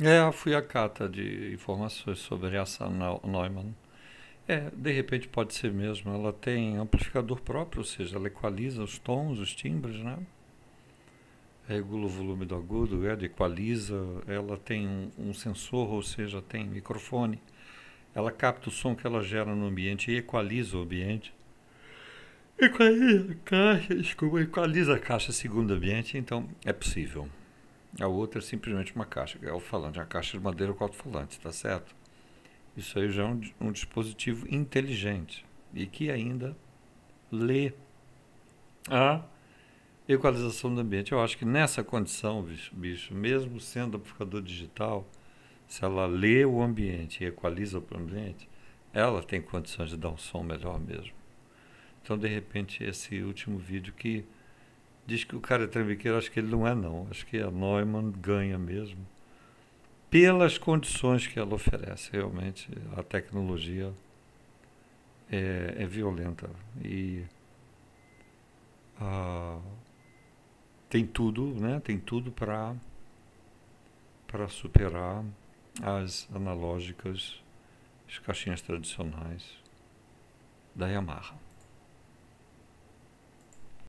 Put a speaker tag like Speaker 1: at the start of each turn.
Speaker 1: É, fui à cata de informações sobre essa Neumann. É, de repente pode ser mesmo. Ela tem amplificador próprio, ou seja, ela equaliza os tons, os timbres, né? Regula o volume do agudo, ela é, equaliza. Ela tem um, um sensor, ou seja, tem microfone. Ela capta o som que ela gera no ambiente e equaliza o ambiente. Equaliza a caixa, desculpa, equaliza a caixa segundo ambiente, então é possível. A outra é simplesmente uma caixa, é o falante, a caixa de madeira com alto-falante, está certo? Isso aí já é um, um dispositivo inteligente e que ainda lê a equalização do ambiente. Eu acho que nessa condição, bicho, bicho mesmo sendo amplificador digital, se ela lê o ambiente e equaliza o ambiente, ela tem condições de dar um som melhor mesmo. Então, de repente, esse último vídeo que diz que o cara é trambiqueiro, acho que ele não é não. Acho que a Neumann ganha mesmo. Pelas condições que ela oferece, realmente, a tecnologia é, é violenta. E ah, tem tudo, né? Tem tudo para para superar as analógicas, as caixinhas tradicionais da Yamaha.